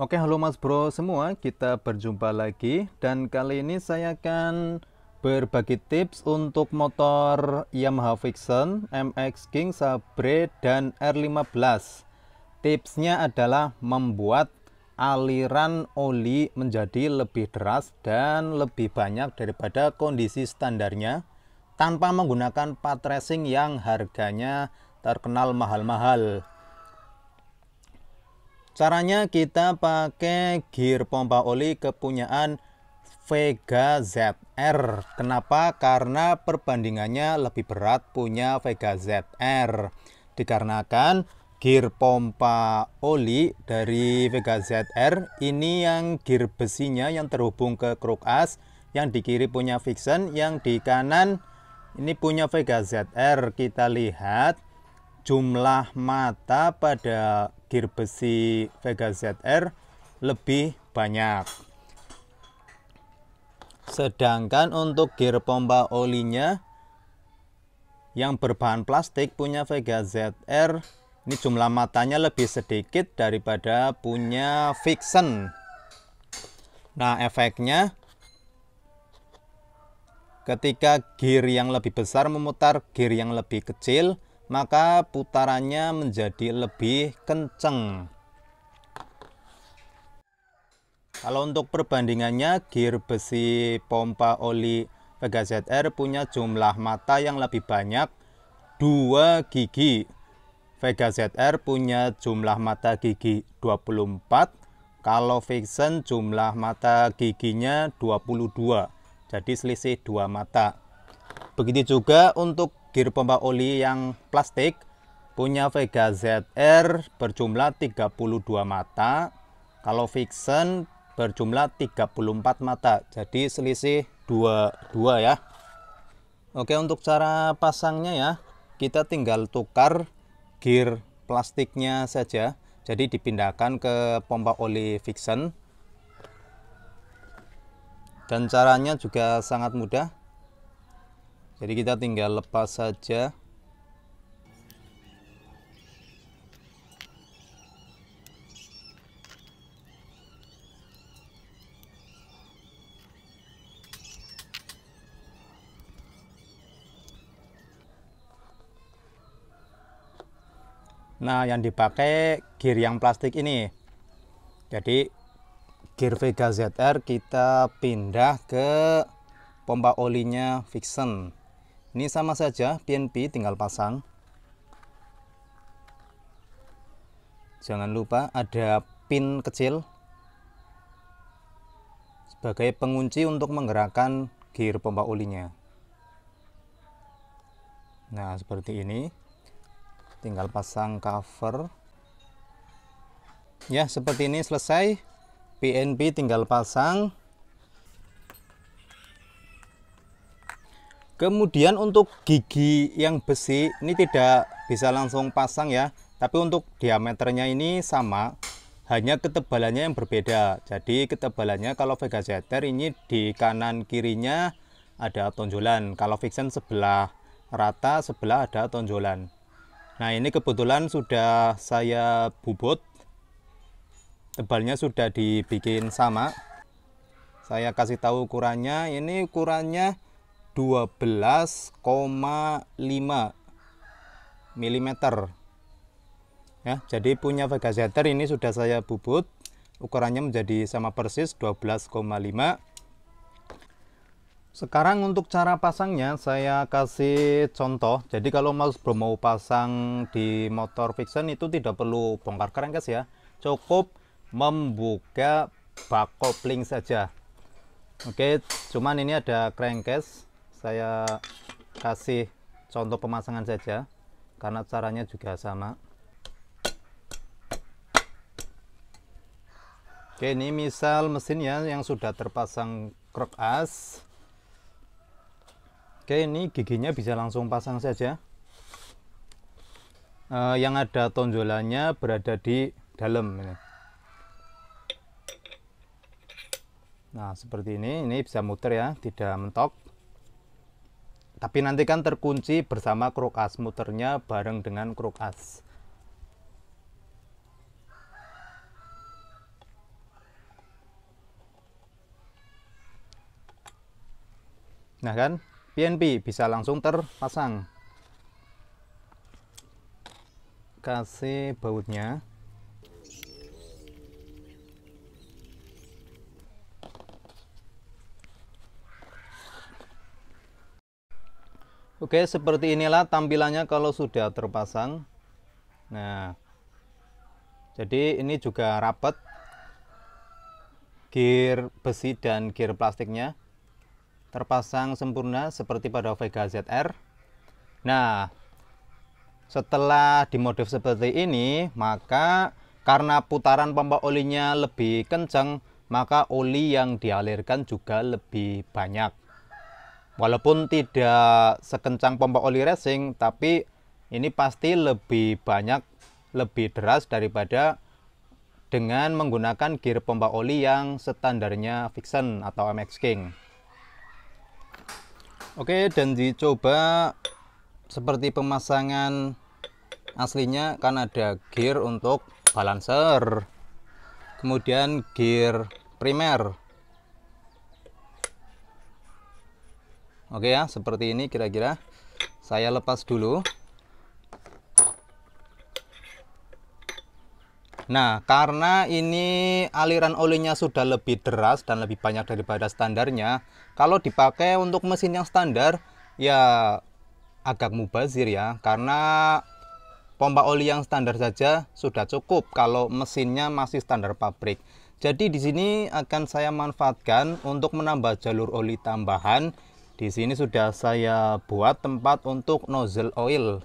Oke, halo Mas Bro semua, kita berjumpa lagi dan kali ini saya akan berbagi tips untuk motor Yamaha Vixen, MX King, Sabre dan R15. Tipsnya adalah membuat aliran oli menjadi lebih deras dan lebih banyak daripada kondisi standarnya tanpa menggunakan part racing yang harganya terkenal mahal-mahal. Caranya kita pakai gear pompa oli kepunyaan Vega ZR. Kenapa? Karena perbandingannya lebih berat punya Vega ZR. Dikarenakan gear pompa oli dari Vega ZR ini yang gear besinya yang terhubung ke kruk as, yang di kiri punya Vixen, yang di kanan ini punya Vega ZR. Kita lihat jumlah mata pada gear besi Vega ZR lebih banyak. Sedangkan untuk gear pompa olinya yang berbahan plastik punya Vega ZR ini jumlah matanya lebih sedikit daripada punya Vixen. Nah, efeknya ketika gear yang lebih besar memutar gear yang lebih kecil, maka putarannya menjadi lebih kenceng. Kalau untuk perbandingannya, gear besi pompa oli Vega ZR punya jumlah mata yang lebih banyak, 2 gigi. Vega ZR punya jumlah mata gigi 24, kalau Vixen jumlah mata giginya 22, jadi selisih 2 mata. Begitu juga untuk gear pompa oli yang plastik punya Vega ZR berjumlah 32 mata kalau Vixen berjumlah 34 mata jadi selisih 22 ya Oke untuk cara pasangnya ya kita tinggal tukar gear plastiknya saja jadi dipindahkan ke pompa oli Vixen dan caranya juga sangat mudah jadi kita tinggal lepas saja Nah, yang dipakai gear yang plastik ini. Jadi gear Vega ZR kita pindah ke pompa olinya Vixen. Ini sama saja, PNP tinggal pasang. Jangan lupa ada pin kecil sebagai pengunci untuk menggerakkan gear pompa olinya. Nah, seperti ini. Tinggal pasang cover. Ya, seperti ini selesai. PNP tinggal pasang Kemudian untuk gigi yang besi ini tidak bisa langsung pasang ya, tapi untuk diameternya ini sama, hanya ketebalannya yang berbeda. Jadi ketebalannya kalau Vega Jeter ini di kanan kirinya ada tonjolan, kalau Vixen sebelah rata sebelah ada tonjolan. Nah ini kebetulan sudah saya bubut, tebalnya sudah dibikin sama. Saya kasih tahu ukurannya, ini ukurannya 12,5 mm ya jadi punya Vega Zeter ini sudah saya bubut ukurannya menjadi sama persis 12,5 sekarang untuk cara pasangnya saya kasih contoh jadi kalau mas bro mau pasang di motor fiction itu tidak perlu bongkar kerangkas ya cukup membuka bak kopling saja oke cuman ini ada crankcase saya kasih contoh pemasangan saja karena caranya juga sama oke ini misal mesinnya yang sudah terpasang krok as oke ini giginya bisa langsung pasang saja e, yang ada tonjolannya berada di dalam ini. Nah, seperti ini, ini bisa muter ya, tidak mentok. Tapi nanti kan terkunci bersama kruk muternya bareng dengan kruk Nah kan, PNP bisa langsung terpasang. Kasih bautnya. Oke, seperti inilah tampilannya kalau sudah terpasang. Nah, jadi ini juga rapat gear besi dan gear plastiknya terpasang sempurna seperti pada Vega ZR. Nah, setelah dimodif seperti ini, maka karena putaran pompa olinya lebih kencang, maka oli yang dialirkan juga lebih banyak walaupun tidak sekencang pompa oli racing tapi ini pasti lebih banyak lebih deras daripada dengan menggunakan gear pompa oli yang standarnya Vixen atau MX King Oke dan dicoba seperti pemasangan aslinya kan ada gear untuk balancer kemudian gear primer oke ya seperti ini kira-kira saya lepas dulu Nah, karena ini aliran olinya sudah lebih deras dan lebih banyak daripada standarnya, kalau dipakai untuk mesin yang standar, ya agak mubazir ya, karena pompa oli yang standar saja sudah cukup kalau mesinnya masih standar pabrik. Jadi di sini akan saya manfaatkan untuk menambah jalur oli tambahan di sini sudah saya buat tempat untuk nozzle oil.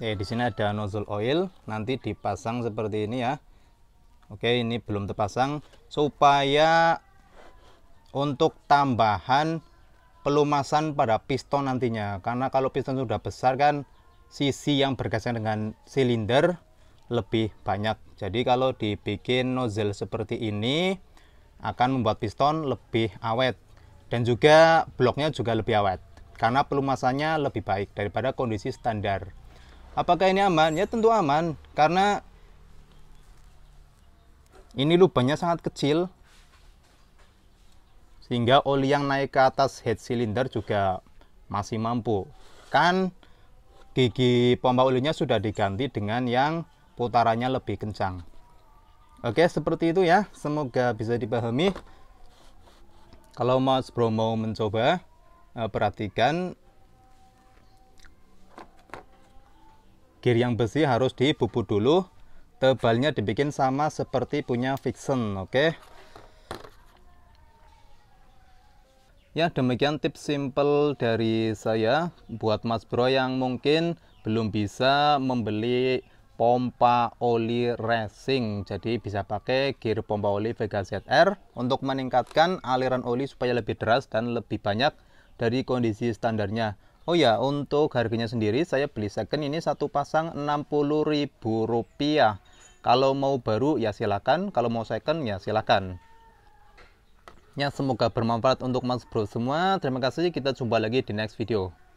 Oke, di sini ada nozzle oil, nanti dipasang seperti ini ya. Oke, ini belum terpasang supaya untuk tambahan pelumasan pada piston nantinya. Karena kalau piston sudah besar kan sisi yang bergeser dengan silinder lebih banyak. Jadi kalau dibikin nozzle seperti ini akan membuat piston lebih awet dan juga bloknya juga lebih awet karena pelumasannya lebih baik daripada kondisi standar. Apakah ini aman? Ya tentu aman karena ini lubangnya sangat kecil sehingga oli yang naik ke atas head silinder juga masih mampu. Kan gigi pompa ulunya sudah diganti dengan yang putarannya lebih kencang oke seperti itu ya semoga bisa dipahami kalau mas bro mau mencoba eh, perhatikan gear yang besi harus dibubut dulu tebalnya dibikin sama seperti punya fiction oke Ya, demikian tips simple dari saya buat Mas Bro yang mungkin belum bisa membeli pompa oli racing. Jadi bisa pakai gear pompa oli Vega ZR untuk meningkatkan aliran oli supaya lebih deras dan lebih banyak dari kondisi standarnya. Oh ya, untuk harganya sendiri saya beli second ini satu pasang Rp60.000. Kalau mau baru ya silakan, kalau mau second ya silakan ya Semoga bermanfaat untuk Mas Bro semua. Terima kasih, kita jumpa lagi di next video.